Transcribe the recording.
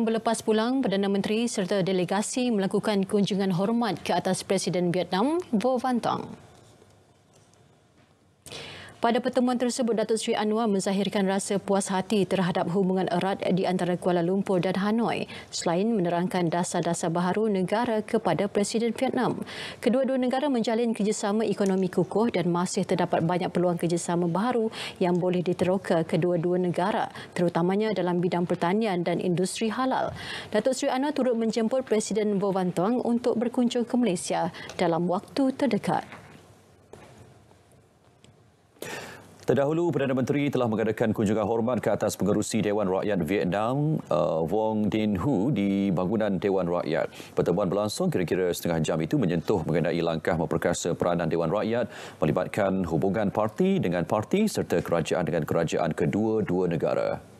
Berlepas pulang, Perdana Menteri serta delegasi melakukan kunjungan hormat ke atas Presiden Vietnam, Vo Van Thong. Pada pertemuan tersebut, Datuk Sri Anwar menzahirkan rasa puas hati terhadap hubungan erat di antara Kuala Lumpur dan Hanoi selain menerangkan dasar-dasar baharu negara kepada Presiden Vietnam. Kedua-dua negara menjalin kerjasama ekonomi kukuh dan masih terdapat banyak peluang kerjasama baharu yang boleh diteroka kedua-dua negara terutamanya dalam bidang pertanian dan industri halal. Datuk Sri Anwar turut menjemput Presiden Vovantong untuk berkunjung ke Malaysia dalam waktu terdekat. Terdahulu, Perdana Menteri telah mengadakan kunjungan hormat ke atas pengerusi Dewan Rakyat Vietnam, uh, Wong Din Hu, di bangunan Dewan Rakyat. Pertemuan berlangsung kira-kira setengah jam itu menyentuh mengenai langkah memperkasa peranan Dewan Rakyat melibatkan hubungan parti dengan parti serta kerajaan dengan kerajaan kedua-dua negara.